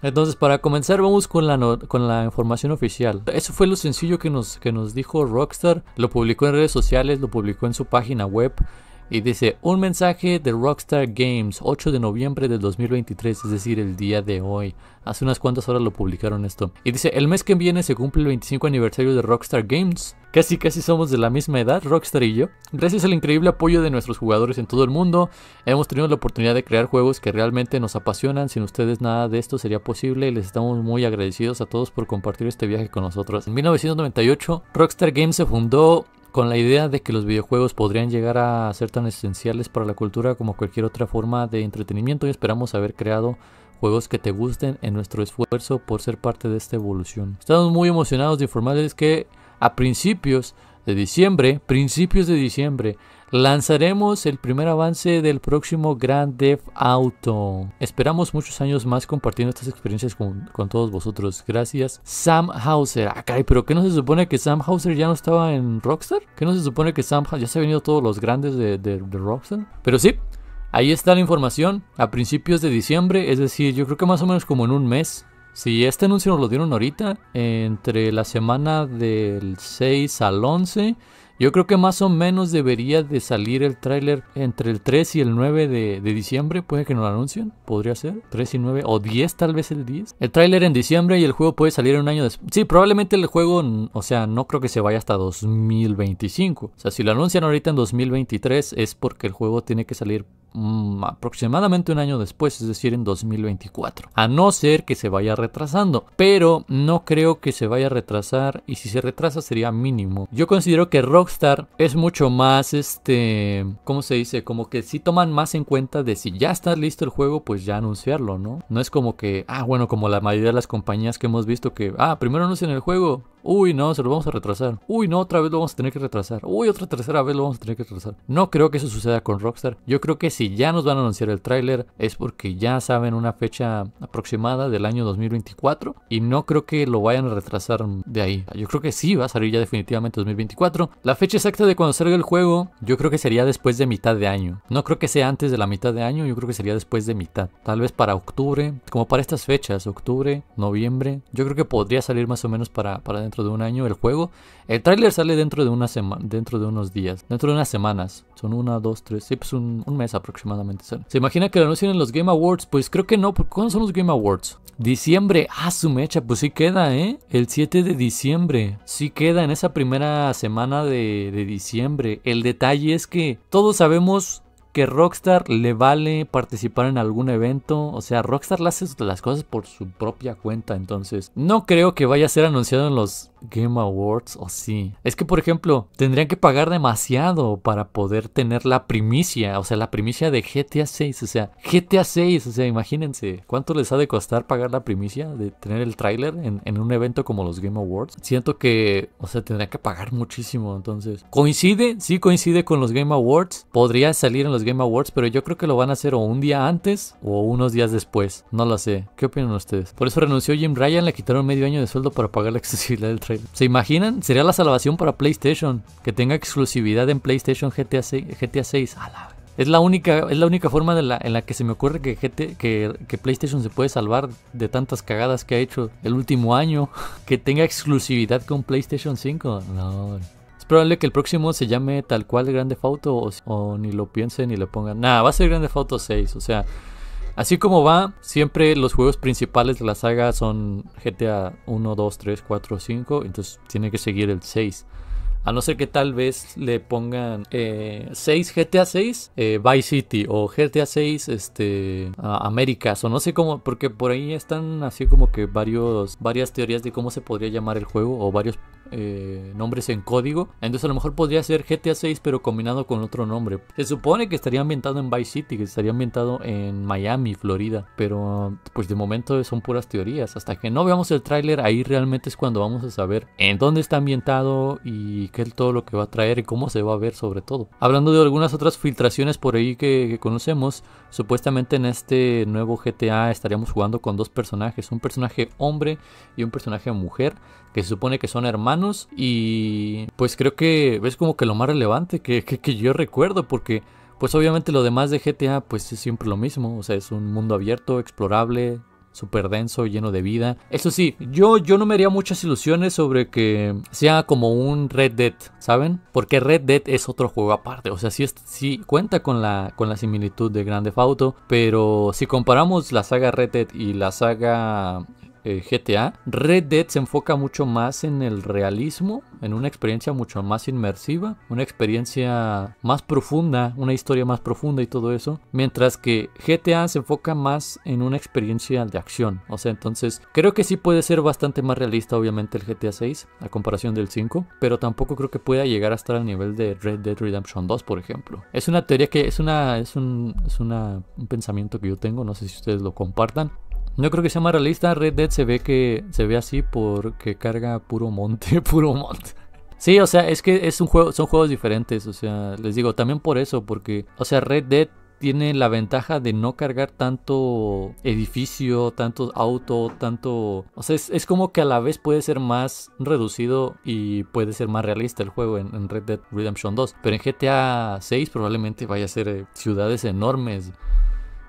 Entonces, para comenzar, vamos con la, con la información oficial. Eso fue lo sencillo que nos, que nos dijo Rockstar. Lo publicó en redes sociales, lo publicó en su página web. Y dice, un mensaje de Rockstar Games, 8 de noviembre del 2023, es decir, el día de hoy. Hace unas cuantas horas lo publicaron esto. Y dice, el mes que viene se cumple el 25 aniversario de Rockstar Games. Casi casi somos de la misma edad, Rockstar y yo. Gracias al increíble apoyo de nuestros jugadores en todo el mundo, hemos tenido la oportunidad de crear juegos que realmente nos apasionan. Sin ustedes nada de esto sería posible y les estamos muy agradecidos a todos por compartir este viaje con nosotros. En 1998, Rockstar Games se fundó con la idea de que los videojuegos podrían llegar a ser tan esenciales para la cultura como cualquier otra forma de entretenimiento y esperamos haber creado juegos que te gusten en nuestro esfuerzo por ser parte de esta evolución. Estamos muy emocionados de informarles que a principios de diciembre, principios de diciembre, Lanzaremos el primer avance del próximo Grand Theft Auto. Esperamos muchos años más compartiendo estas experiencias con, todos vosotros. Gracias, Sam Hauser. Ah, pero ¿qué no se supone que Sam Hauser ya no estaba en Rockstar? ¿Qué no se supone que Sam ya se han venido todos los grandes de, de Rockstar? Pero sí, Ahí está la información a principios de diciembre, es decir, yo creo que más o menos como en un mes. Si este anuncio nos lo dieron ahorita, entre la semana del 6 al 11, yo creo que más o menos debería de salir el tráiler entre el 3 y el 9 de, diciembre. Puede que no lo anuncien, podría ser. 3 y 9 o 10 tal vez el 10. El tráiler en diciembre y el juego puede salir un año después. Sí, probablemente el juego, o sea, no creo que se vaya hasta 2025. O sea, si lo anuncian ahorita en 2023 es porque el juego tiene que salir Mm, aproximadamente un año después, es decir, en 2024. A no ser que se vaya retrasando, pero no creo que se vaya a retrasar y si se retrasa sería mínimo. Yo considero que Rockstar es mucho más, este, ¿cómo se dice? Como que si toman más en cuenta de si ya está listo el juego, pues ya anunciarlo, ¿no? No es como que, ah, bueno, como la mayoría de las compañías que hemos visto que, ah, primero anuncian el juego Uy, no, se lo vamos a retrasar. Uy, no, otra vez lo vamos a tener que retrasar. Uy, otra tercera vez lo vamos a tener que retrasar. No creo que eso suceda con Rockstar. Yo creo que si ya nos van a anunciar el tráiler es porque ya saben una fecha aproximada del año 2024 y no creo que lo vayan a retrasar de ahí. Yo creo que sí va a salir ya definitivamente 2024. La fecha exacta de cuando salga el juego, yo creo que sería después de mitad de año. No creo que sea antes de la mitad de año, yo creo que sería después de mitad. Tal vez para octubre, como para estas fechas, octubre, noviembre. Yo creo que podría salir más o menos para para dentro de un año el juego. El tráiler sale dentro de, una semana dentro de unos días, dentro de unas semanas. Son una, dos, tres, sí, pues un, mes aproximadamente. ¿Se imagina que lo anuncien en los Game Awards? Pues creo que no, ¿cuándo son los Game Awards? Diciembre, ah, su mecha, pues sí queda, ¿eh? El 7 de diciembre, sí queda en esa primera semana de diciembre. El detalle es que todos sabemos que Rockstar le vale participar en algún evento. O sea, Rockstar le hace las cosas por su propia cuenta. Entonces, no creo que vaya a ser anunciado en los Game Awards o sí. Es que, por ejemplo, tendrían que pagar demasiado para poder tener la primicia, o sea, la primicia de GTA 6, o sea, GTA 6, o sea, imagínense, ¿cuánto les ha de costar pagar la primicia de tener el tráiler en, un evento como los Game Awards? Siento que, o sea, tendrían que pagar muchísimo, entonces. Coincide, sí coincide con los Game Awards, podría salir en los Game Awards, pero yo creo que lo van a hacer o un día antes o unos días después, no lo sé. ¿Qué opinan ustedes? Por eso renunció Jim Ryan, le quitaron medio año de sueldo para pagar la accesibilidad del ¿Se imaginan? Sería la salvación para PlayStation. Que tenga exclusividad en PlayStation GTA 6. Es la única, es la única forma de la, en la que se me ocurre que, que, PlayStation se puede salvar de tantas cagadas que ha hecho el último año. Que tenga exclusividad con PlayStation 5. No. Es probable que el próximo se llame tal cual Grande Auto o, ni lo piensen ni le pongan. Nada, va a ser Grande Auto 6. O sea, Así como va, siempre los juegos principales de la saga son GTA 1, 2, 3, 4, 5, entonces tiene que seguir el 6. A no ser que tal vez le pongan 6 GTA 6, Vice City o GTA 6 este, Américas o no sé cómo, porque por ahí están así como que varios, varias teorías de cómo se podría llamar el juego o varios eh, nombres en código. Entonces a lo mejor podría ser GTA 6 pero combinado con otro nombre. Se supone que estaría ambientado en Vice City, que estaría ambientado en Miami, Florida. Pero pues de momento son puras teorías. Hasta que no veamos el tráiler, ahí realmente es cuando vamos a saber en dónde está ambientado y qué es todo lo que va a traer y cómo se va a ver sobre todo. Hablando de algunas otras filtraciones por ahí que conocemos, Supuestamente en este nuevo GTA estaríamos jugando con dos personajes, un personaje hombre y un personaje mujer, que se supone que son hermanos y pues creo que es como que lo más relevante que, que, que yo recuerdo porque pues obviamente lo demás de GTA pues es siempre lo mismo, o sea es un mundo abierto, explorable, súper denso, lleno de vida. Eso sí, yo, yo no me haría muchas ilusiones sobre que sea como un Red Dead, ¿saben? Porque Red Dead es otro juego aparte. O sea, sí, cuenta con la, con la similitud de Grande Theft Auto, pero si comparamos la saga Red Dead y la saga eh, GTA, Red Dead se enfoca mucho más en el realismo, en una experiencia mucho más inmersiva, una experiencia más profunda, una historia más profunda y todo eso, mientras que GTA se enfoca más en una experiencia de acción. O sea, entonces creo que sí puede ser bastante más realista, obviamente, el GTA 6 a comparación del 5, pero tampoco creo que pueda llegar hasta el nivel de Red Dead Redemption 2, por ejemplo. Es una teoría que es una es es un pensamiento que yo tengo, no sé si ustedes lo compartan, no creo que sea más realista. Red Dead se ve que se ve así porque carga puro monte, puro monte. Sí, o sea, es que es un juego, son juegos diferentes. O sea, les digo también por eso, porque, o sea, Red Dead tiene la ventaja de no cargar tanto edificio, tanto auto, tanto... O sea, es, como que a la vez puede ser más reducido y puede ser más realista el juego en, Red Dead Redemption 2. Pero en GTA 6 probablemente vaya a ser eh, ciudades enormes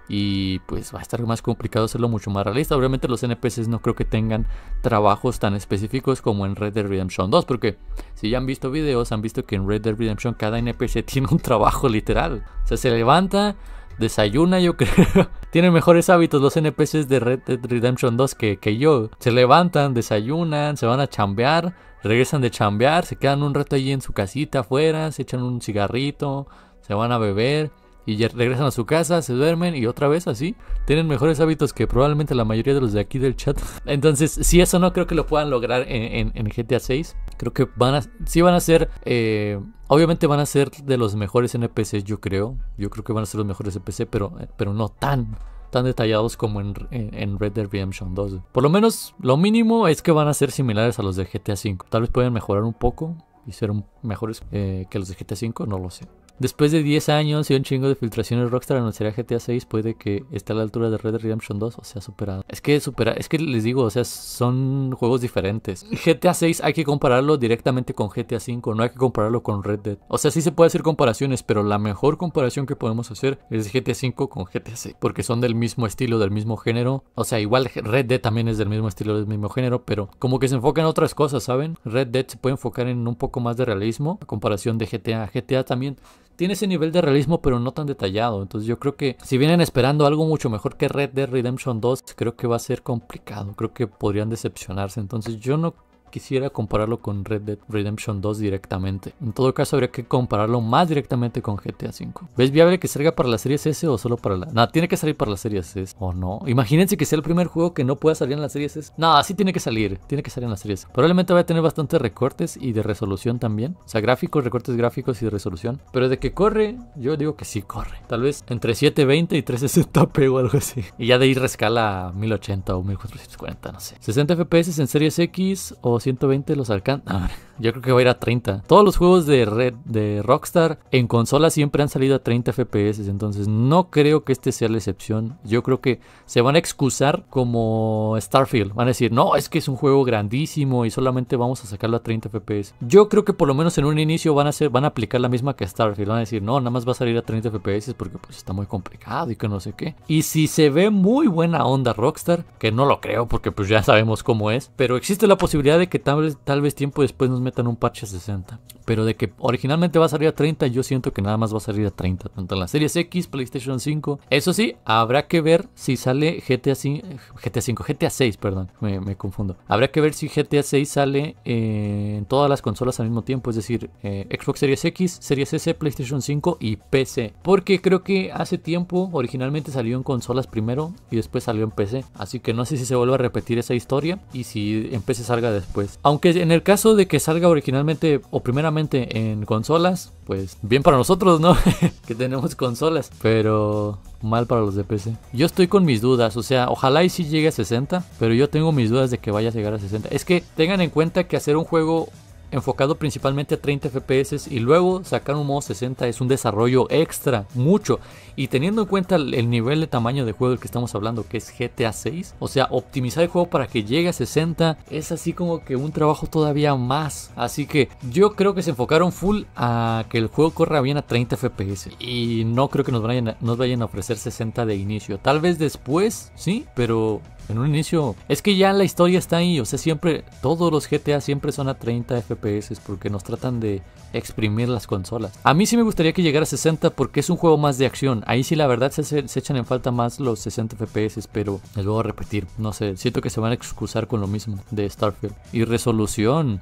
y pues va a estar más complicado hacerlo mucho más realista. Obviamente los NPCs no creo que tengan trabajos tan específicos como en Red Dead Redemption 2, porque si ya han visto videos, han visto que en Red Dead Redemption cada NPC tiene un trabajo literal. O sea, se levanta, desayuna, yo creo. Tienen mejores hábitos los NPCs de Red Dead Redemption 2 que, yo. Se levantan, desayunan, se van a chambear, regresan de chambear, se quedan un rato allí en su casita afuera, se echan un cigarrito, se van a beber y regresan a su casa, se duermen y otra vez así. Tienen mejores hábitos que probablemente la mayoría de los de aquí del chat. Entonces, si eso no creo que lo puedan lograr en, GTA 6, creo que van a, sí van a ser, eh, obviamente van a ser de los mejores NPCs, yo creo. Yo creo que van a ser los mejores NPC, pero, eh, pero no tan tan detallados como en, Red Dead Redemption 2. Por lo menos, lo mínimo es que van a ser similares a los de GTA 5 Tal vez pueden mejorar un poco y ser mejores eh, que los de GTA 5 no lo sé. Después de 10 años y un chingo de filtraciones, Rockstar anunciará GTA 6. Puede que esté a la altura de Red Dead Redemption 2 o sea superado. Es que supera, es que les digo, o sea, son juegos diferentes. GTA 6 hay que compararlo directamente con GTA 5, no hay que compararlo con Red Dead. O sea, sí se puede hacer comparaciones, pero la mejor comparación que podemos hacer es GTA 5 con GTA 6, porque son del mismo estilo, del mismo género. O sea, igual Red Dead también es del mismo estilo, del mismo género, pero como que se enfoca en otras cosas, ¿saben? Red Dead se puede enfocar en un poco más de realismo, La comparación de GTA. GTA también tiene ese nivel de realismo, pero no tan detallado. Entonces yo creo que si vienen esperando algo mucho mejor que Red Dead Redemption 2, creo que va a ser complicado. Creo que podrían decepcionarse. Entonces yo no quisiera compararlo con Red Dead Redemption 2 directamente. En todo caso, habría que compararlo más directamente con GTA V. ¿Ves viable que salga para la serie S o solo para la.? Nada, tiene que salir para la serie S. O no. Imagínense que sea el primer juego que no pueda salir en la serie S. Nada, sí tiene que salir. Tiene que salir en la serie S. Probablemente va a tener bastantes recortes y de resolución también. O sea, gráficos, recortes gráficos y de resolución. Pero de que corre, yo digo que sí corre. Tal vez entre 720 y 360p o algo así. Y ya de ahí rescala a 1080 o 1440, no sé. 60 FPS en Series X o 120 los alcanza. Yo creo que va a ir a 30. Todos los juegos de, Red, de Rockstar en consola siempre han salido a 30 FPS. Entonces no creo que este sea la excepción. Yo creo que se van a excusar como Starfield. Van a decir, no, es que es un juego grandísimo y solamente vamos a sacarlo a 30 FPS. Yo creo que por lo menos en un inicio van a, van a aplicar la misma que Starfield. Van a decir, no, nada más va a salir a 30 FPS porque pues está muy complicado y que no sé qué. Y si se ve muy buena onda Rockstar, que no lo creo porque pues ya sabemos cómo es. Pero existe la posibilidad de que tal vez, tal vez tiempo después nos en un parche 60. Pero de que originalmente va a salir a 30, yo siento que nada más va a salir a 30. Tanto en las series X, PlayStation 5. Eso sí, habrá que ver si sale GTA 5. GTA 5, GTA 6, perdón. Me, confundo. Habrá que ver si GTA 6 sale eh, en todas las consolas al mismo tiempo. Es decir, eh, Xbox Series X, Series S, PlayStation 5 y PC. Porque creo que hace tiempo originalmente salió en consolas primero y después salió en PC. Así que no sé si se vuelve a repetir esa historia y si en PC salga después. Aunque en el caso de que salga originalmente o primeramente en consolas, pues bien para nosotros, ¿no? que tenemos consolas, pero mal para los de PC. Yo estoy con mis dudas, o sea, ojalá y si llegue a 60, pero yo tengo mis dudas de que vaya a llegar a 60. Es que tengan en cuenta que hacer un juego enfocado principalmente a 30 FPS y luego sacar un modo 60 es un desarrollo extra, mucho. Y teniendo en cuenta el nivel de tamaño de juego del que estamos hablando, que es GTA 6, o sea, optimizar el juego para que llegue a 60 es así como que un trabajo todavía más. Así que yo creo que se enfocaron full a que el juego corra bien a 30 FPS y no creo que nos vayan a, nos vayan a ofrecer 60 de inicio. Tal vez después, sí, pero en un inicio. Es que ya la historia está ahí, o sea, siempre, todos los GTA siempre son a 30 FPS porque nos tratan de exprimir las consolas. A mí sí me gustaría que llegara a 60 porque es un juego más de acción. Ahí sí la verdad se, echan en falta más los 60 FPS, pero les voy a repetir, no sé, siento que se van a excusar con lo mismo de Starfield. Y resolución.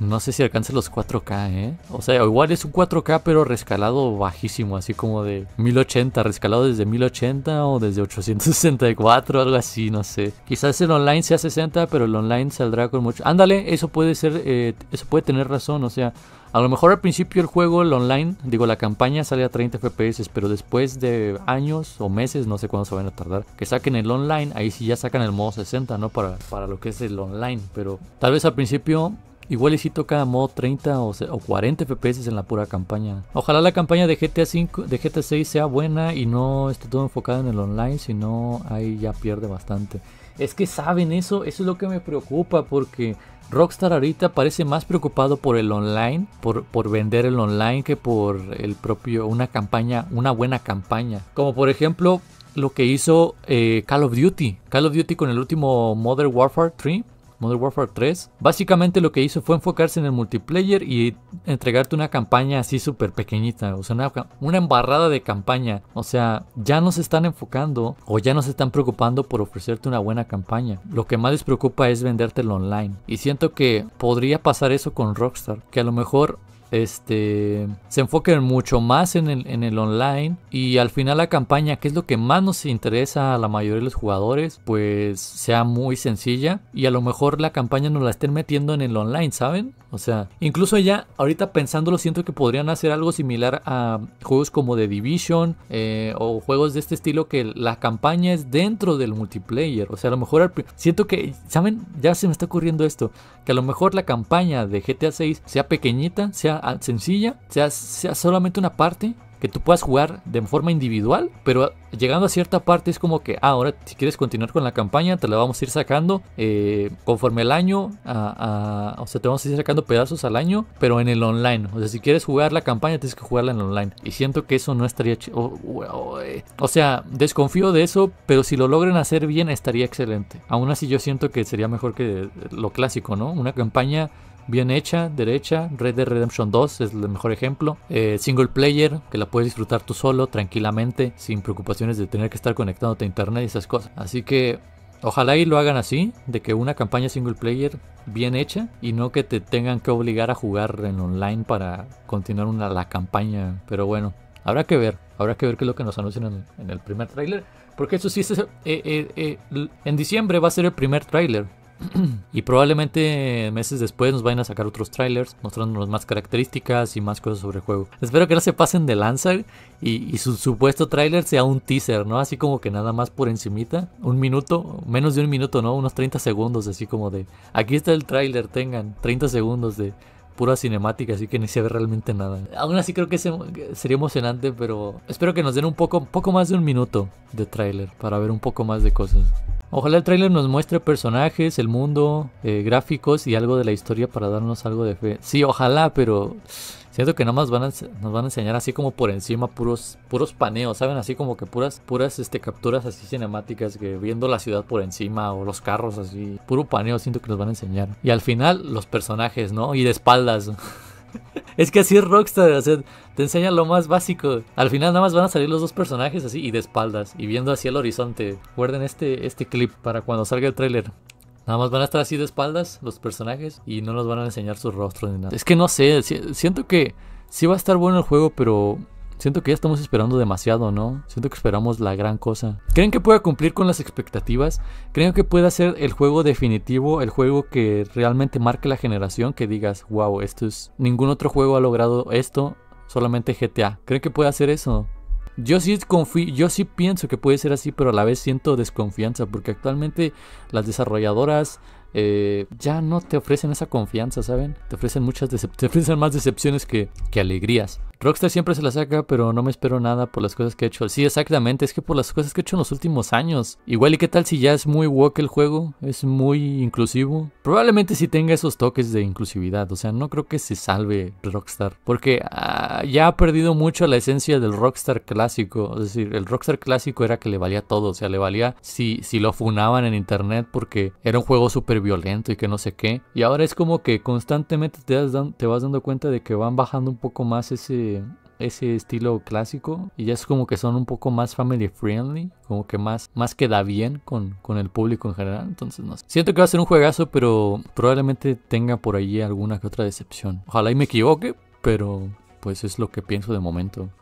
No sé si alcanza los 4K, ¿eh? O sea, igual es un 4K, pero rescalado bajísimo, así como de 1080, rescalado desde 1080 o desde 864, algo así, no sé. Quizás el online sea 60, pero el online saldrá con mucho. Ándale, eso puede ser, eh, eso puede tener razón, o sea. A lo mejor al principio el juego, el online, digo la campaña sale a 30 FPS, pero después de años o meses, no sé cuándo se van a tardar, que saquen el online, ahí sí ya sacan el modo 60, ¿no? Para, para lo que es el online, pero tal vez al principio Igual y si toca modo 30 o, 40 FPS en la pura campaña. Ojalá la campaña de GTA 5, de GTA 6 sea buena y no esté todo enfocado en el online, si no ahí ya pierde bastante. Es que saben eso, eso es lo que me preocupa porque Rockstar ahorita parece más preocupado por el online, por, por vender el online que por el propio una campaña, una buena campaña. Como por ejemplo lo que hizo eh, Call of Duty. Call of Duty con el último Modern Warfare 3 Modern Warfare 3, básicamente lo que hizo fue enfocarse en el multiplayer y entregarte una campaña así súper pequeñita, o sea, una, una embarrada de campaña. O sea, ya no se están enfocando o ya no se están preocupando por ofrecerte una buena campaña. Lo que más les preocupa es vendértelo online. Y siento que podría pasar eso con Rockstar, que a lo mejor este, se enfoquen mucho más en el, online y al final la campaña, que es lo que más nos interesa a la mayoría de los jugadores, pues sea muy sencilla y a lo mejor la campaña nos la estén metiendo en el online, ¿saben? O sea, incluso ya ahorita pensándolo siento que podrían hacer algo similar a juegos como de Division eh, o juegos de este estilo que la campaña es dentro del multiplayer. O sea, a lo mejor siento que, ¿saben? Ya se me está ocurriendo esto, que a lo mejor la campaña de GTA 6 sea pequeñita, sea sencilla, sea, sea solamente una parte que tú puedas jugar de forma individual, pero llegando a cierta parte es como que ah, ahora si quieres continuar con la campaña te la vamos a ir sacando eh, conforme el año, o sea, te vamos a ir sacando pedazos al año, pero en el online. O sea, si quieres jugar la campaña tienes que jugarla en el online. Y siento que eso no estaría... Oh, oh, eh. O sea, desconfío de eso, pero si lo logran hacer bien estaría excelente. Aún así yo siento que sería mejor que lo clásico, ¿no? Una campaña bien hecha, derecha. Red Dead Redemption 2 es el mejor ejemplo. Eh, single player, que la puedes disfrutar tú solo, tranquilamente, sin preocupaciones de tener que estar conectándote a internet y esas cosas. Así que Ojalá y lo hagan así, de que una campaña single player bien hecha y no que te tengan que obligar a jugar en online para continuar una, la campaña. Pero bueno, habrá que ver, habrá que ver qué es lo que nos anuncian en, el primer tráiler. Porque eso sí, es, eh, eh, en diciembre va a ser el primer tráiler. y probablemente meses después nos vayan a sacar otros trailers mostrándonos más características y más cosas sobre el juego. Espero que no se pasen de lanza y, su supuesto trailer sea un teaser, ¿no? Así como que nada más por encimita, un minuto, menos de un minuto, ¿no? Unos 30 segundos, así como de, aquí está el trailer, tengan 30 segundos de pura cinemática, así que ni se ve realmente nada. Aún así creo que sería emocionante, pero espero que nos den un poco, poco más de un minuto de tráiler para ver un poco más de cosas. Ojalá el tráiler nos muestre personajes, el mundo, eh, gráficos y algo de la historia para darnos algo de fe. Sí, ojalá, pero siento que nada más van nos van a enseñar así como por encima puros, puros paneos, ¿saben? Así como que puras, puras este, capturas así cinemáticas, viendo la ciudad por encima o los carros así. Puro paneo siento que nos van a enseñar. Y al final los personajes, ¿no? Y de espaldas. Es que así es Rockstar, te enseña lo más básico. Al final nada más van a salir los dos personajes así y de espaldas y viendo hacia el horizonte. Guarden este, este clip para cuando salga el tráiler. Nada más van a estar así de espaldas los personajes y no nos van a enseñar sus rostros ni nada. Es que no sé, siento que sí va a estar bueno el juego, pero Siento que ya estamos esperando demasiado, ¿no? Siento que esperamos la gran cosa. ¿Creen que pueda cumplir con las expectativas? ¿Creen que pueda ser el juego definitivo, el juego que realmente marque la generación? Que digas, wow, esto es. Ningún otro juego ha logrado esto, solamente GTA. ¿Creen que puede hacer eso? Yo sí, yo sí pienso que puede ser así, pero a la vez siento desconfianza porque actualmente las desarrolladoras, eh, ya no te ofrecen esa confianza, ¿saben? Te ofrecen muchas te más decepciones que, que alegrías. Rockstar siempre se la saca, pero no me espero nada por las cosas que he hecho. Sí, exactamente, es que por las cosas que he hecho en los últimos años. Igual y qué tal si ya es muy woke el juego, es muy inclusivo. Probablemente si tenga esos toques de inclusividad, o sea, no creo que se salve Rockstar, porque ah, ya ha perdido mucho la esencia del Rockstar clásico. Es decir, el Rockstar clásico era que le valía todo, o sea, le valía si, si lo funaban en internet porque era un juego súper violento y que no sé qué. Y ahora es como que constantemente te, te vas dando cuenta de que van bajando un poco más ese, ese estilo clásico y ya es como que son un poco más family friendly, como que más, más queda bien con, con el público en general, entonces no sé. Siento que va a ser un juegazo, pero probablemente tenga por ahí alguna que otra decepción. Ojalá y me equivoque, pero pues es lo que pienso de momento.